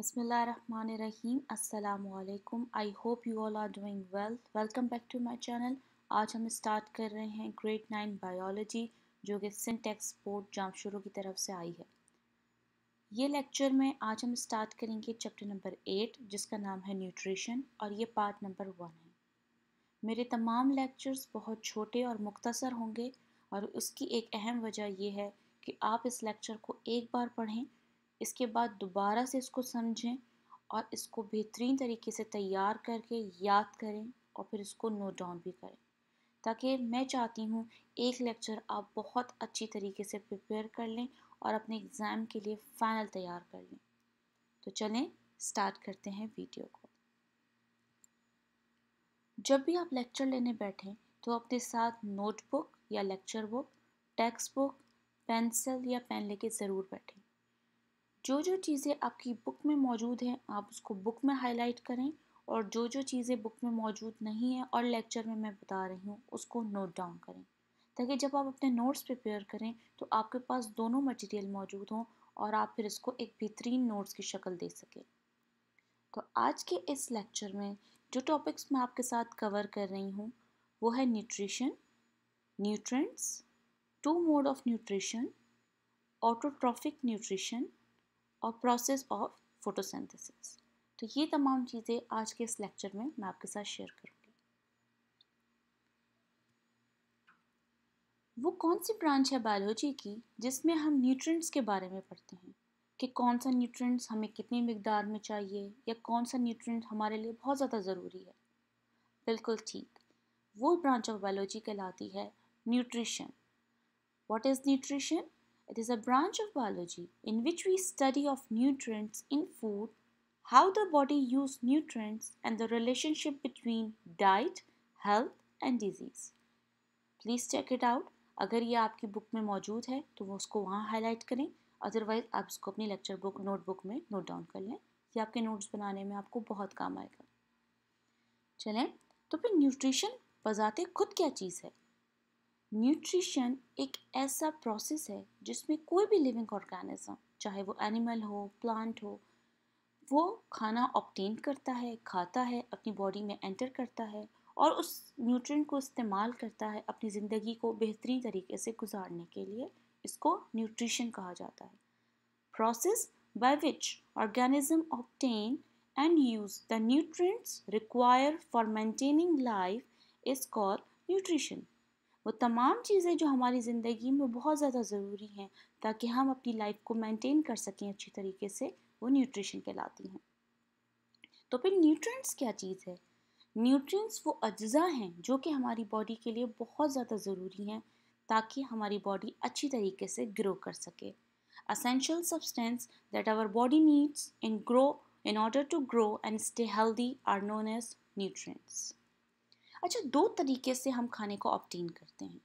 Bismillahirrahmanirrahim. Assalamu I hope you all are are well welcome back to to channel आज हम start कर रहे हैं ग्रेड नाइन बायोलॉजी जो कि सिंटेक्स बोर्ड जामशुरु की तरफ से आई है ये लेक्चर में आज हम स्टार्ट करेंगे चैप्टर नंबर एट जिसका नाम है न्यूट्रिशन और ये पार्ट नंबर वन है मेरे तमाम लेक्चर्स बहुत छोटे और मुख्तसर होंगे और उसकी एक अहम वजह यह है कि आप इस लेक्चर को एक बार पढ़ें इसके बाद दोबारा से इसको समझें और इसको बेहतरीन तरीके से तैयार करके याद करें और फिर इसको नोट डाउन भी करें ताकि मैं चाहती हूँ एक लेक्चर आप बहुत अच्छी तरीके से प्रिपेयर कर लें और अपने एग्ज़ाम के लिए फ़ाइनल तैयार कर लें तो चलें स्टार्ट करते हैं वीडियो को जब भी आप लेक्चर लेने बैठें तो अपने साथ नोटबुक या lecture book textbook pencil या पेन लेके ज़रूर बैठें जो जो चीज़ें आपकी बुक में मौजूद हैं आप उसको बुक में हाईलाइट करें और जो जो चीज़ें बुक में मौजूद नहीं हैं और लेक्चर में मैं बता रही हूँ उसको नोट डाउन करें ताकि जब आप अपने नोट्स प्रिपेयर करें तो आपके पास दोनों मटेरियल मौजूद हों और आप फिर इसको एक बेहतरीन नोट्स की शक्ल दे सकें तो आज के इस लेक्चर में जो टॉपिक्स मैं आपके साथ कवर कर रही हूँ वो है nutrition nutrients two mode of nutrition autotrophic nutrition और प्रोसेस ऑफ फोटोसिंथेसिस तो ये तमाम चीज़ें आज के इस लेक्चर में मैं आपके साथ शेयर करूँगी वो कौन सी ब्रांच है बायोलॉजी की जिसमें हम न्यूट्रिएंट्स के बारे में पढ़ते हैं कि कौन सा न्यूट्रिएंट्स हमें कितनी मकदार में चाहिए या कौन सा न्यूट्रिएंट हमारे लिए बहुत ज़्यादा ज़रूरी है बिल्कुल ठीक वो ब्रांच ऑफ बायोलॉजी कहलाती है nutrition what is nutrition It is a branch of biology in which we study of nutrients in food, how the body uses nutrients and the relationship between diet, health and disease. Please check it out. अगर ये आपकी book में मौजूद है तो वो उसको वहाँ हाईलाइट करें अदरवाइज़ आप इसको अपनी लेक्चर बुक नोटबुक में नोट डाउन कर लें ये आपके नोट्स बनाने में आपको बहुत काम आएगा चलें तो फिर न्यूट्रिशन बजाते खुद क्या चीज़ है न्यूट्रिशन एक ऐसा प्रोसेस है जिसमें कोई भी लिविंग ऑर्गेनिज्म चाहे वो एनिमल हो प्लांट हो वो खाना ऑप्टेन करता है खाता है अपनी बॉडी में एंटर करता है और उस न्यूट्रिएंट को इस्तेमाल करता है अपनी ज़िंदगी को बेहतरीन तरीके से गुजारने के लिए इसको न्यूट्रिशन कहा जाता है process by which organism obtain and use the nutrients require for maintaining life is call nutrition वो तमाम चीज़ें जो हमारी ज़िंदगी में बहुत ज़्यादा ज़रूरी हैं ताकि हम अपनी लाइफ को मेंटेन कर सकें अच्छी तरीके से वो न्यूट्रिशन कहलाती हैं तो फिर न्यूट्रिएंट्स क्या चीज़ है न्यूट्रिएंट्स वो अज्जा हैं जो कि हमारी बॉडी के लिए बहुत ज़्यादा ज़रूरी हैं ताकि हमारी बॉडी अच्छी तरीके से ग्रो कर सके essential substance that our body needs in grow in order to grow and stay healthy are known as nutrients अच्छा दो तरीके से हम खाने को ऑप्टेन करते हैं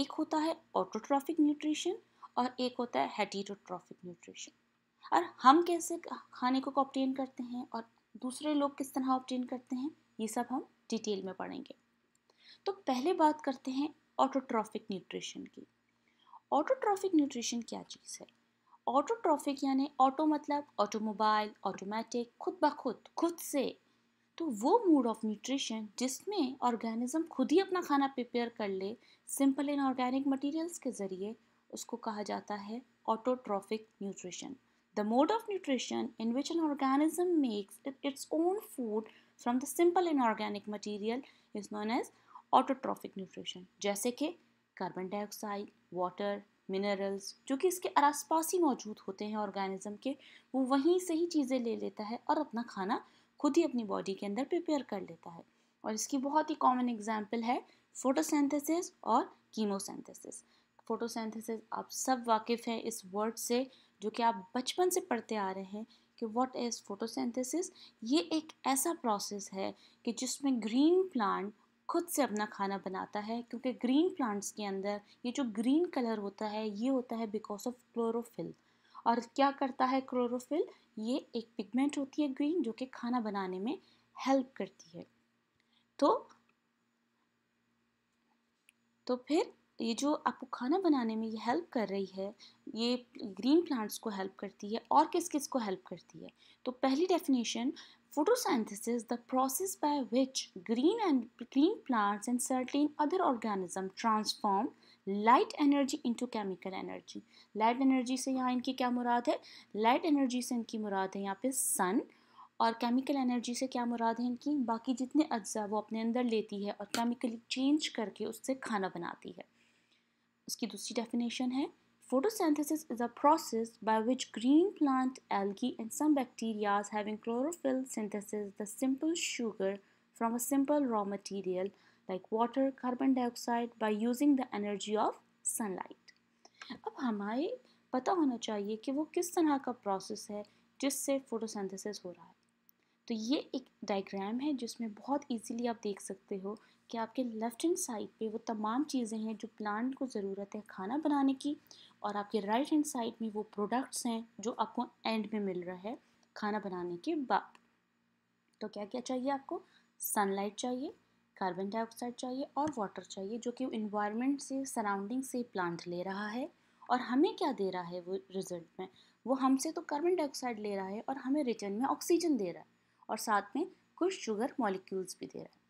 एक होता है ऑटोट्रॉफिक न्यूट्रिशन और एक होता है हेटीटोट्रॉफिक न्यूट्रिशन और हम कैसे खाने को ऑप्टेन करते हैं और दूसरे लोग किस तरह ऑप्टेन करते हैं ये सब हम डिटेल में पढ़ेंगे तो पहले बात करते हैं ऑटोट्रॉफिक न्यूट्रिशन की ऑटोट्रॉफिक न्यूट्रिशन क्या चीज़ है ऑटोट्रॉफिक यानी ऑटो मतलब ऑटोमोबाइल ऑटोमेटिक खुद ब खुद खुद से तो वो मूड ऑफ न्यूट्रिशन जिसमें ऑर्गेनिज्म खुद ही अपना खाना प्रिपेयर कर ले सिंपल इन ऑर्गेनिक मटेरियल्स के ज़रिए उसको कहा जाता है autotrophic nutrition the mode of nutrition in which an organism makes its own food from the simple inorganic material is known as autotrophic nutrition जैसे कि कार्बन डाइऑक्साइड वाटर मिनरल्स जो कि इसके आसपास ही मौजूद होते हैं ऑर्गेनिज्म के वो वहीं से ही चीज़ें ले लेता है और अपना खाना खुद ही अपनी बॉडी के अंदर प्रिपेयर कर लेता है और इसकी बहुत ही कॉमन एग्जाम्पल है फोटोसेंथेसिस और कीमोसेंथेसिस फोटोसेंथेसिस आप सब वाकिफ़ हैं इस वर्ड से जो कि आप बचपन से पढ़ते आ रहे हैं कि व्हाट इज़ फोटोसेंथेसिस ये एक ऐसा प्रोसेस है कि जिसमें ग्रीन प्लांट खुद से अपना खाना बनाता है क्योंकि ग्रीन प्लांट्स के अंदर ये जो ग्रीन कलर होता है ये होता है बिकॉज ऑफ क्लोरोफिल और क्या करता है क्लोरोफिल ये एक पिगमेंट होती है ग्रीन जो कि खाना बनाने में हेल्प करती है तो तो फिर ये जो आपको खाना बनाने में ये हेल्प कर रही है ये ग्रीन प्लांट्स को हेल्प करती है और किस किस को हेल्प करती है तो पहली definition photosynthesis the process by which green and green plants and certain other organism transform light energy into chemical energy light energy से यहाँ इनकी क्या मुराद है लाइट एनर्जी से इनकी मुराद है यहाँ पे सन और केमिकल एनर्जी से क्या मुराद है इनकी बाकी जितने अज्जा वो अपने अंदर लेती है और केमिकली चेंज करके उससे खाना बनाती है इसकी दूसरी डेफिनेशन है photosynthesis is a process by which green plant algae and some bacterias having chlorophyll synthesis the simple sugar from a simple raw material like water carbon dioxide by using the energy of sunlight अब हमारे पता होना चाहिए कि वो किस तरह का प्रोसेस है जिससे फोटोसिंथेसिस हो रहा है तो ये एक डायग्राम है जिसमें बहुत इजीली आप देख सकते हो कि आपके लेफ्ट हैंड साइड पे वो तमाम चीज़ें हैं जो प्लांट को ज़रूरत है खाना बनाने की और आपके राइट हैंड साइड में वो प्रोडक्ट्स हैं जो आपको एंड में मिल रहा है खाना बनाने के बाद तो क्या क्या चाहिए आपको सनलाइट चाहिए कार्बन डाइऑक्साइड चाहिए और वाटर चाहिए जो कि इन्वायरमेंट से सराउंडिंग से प्लांट ले रहा है और हमें क्या दे रहा है वो रिजल्ट में वो हमसे तो कार्बन डाइऑक्साइड ले रहा है और हमें रिटर्न में ऑक्सीजन दे रहा है और साथ में कुछ शुगर मॉलिक्यूल्स भी दे रहा है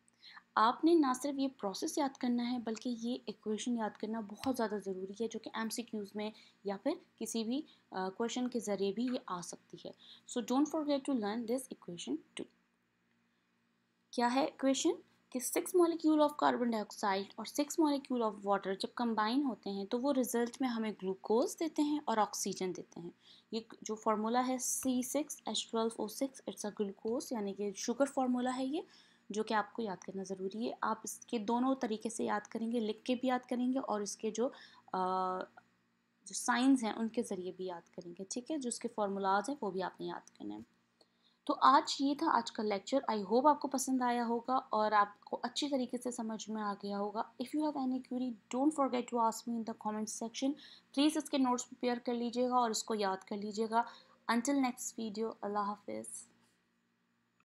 आपने ना सिर्फ ये प्रोसेस याद करना है बल्कि ये इक्वेशन याद करना बहुत ज़्यादा ज़रूरी है जो कि एम में या फिर किसी भी क्वेश्चन के ज़रिए भी ये आ सकती है so don't forget to learn this equation too क्या है इक्वेशन कि six molecule of carbon dioxide और सिक्स मॉलिक्यूल ऑफ वाटर जब कंबाइन होते हैं तो वो रिजल्ट में हमें ग्लूकोज देते हैं और ऑक्सीजन देते हैं ये जो फार्मूला है C six H twelve O six it's a glucose यानी कि शुगर फार्मूला है ये जो कि आपको याद करना ज़रूरी है आप इसके दोनों तरीके से याद करेंगे लिख के भी याद करेंगे और इसके जो आ, जो साइंस हैं उनके ज़रिए भी याद करेंगे ठीक है जो उसके फार्मूलाज हैं वो भी आपने याद करने हैं तो आज ये था आज का लेक्चर आई होप आपको पसंद आया होगा और आपको अच्छी तरीके से समझ में आ गया होगा if you have any query don't forget to ask me in the comment section please इसके नोट्स प्रिपेयर कर लीजिएगा और इसको याद कर लीजिएगा अनटिल नेक्स्ट वीडियो अल्लाह हाफिज़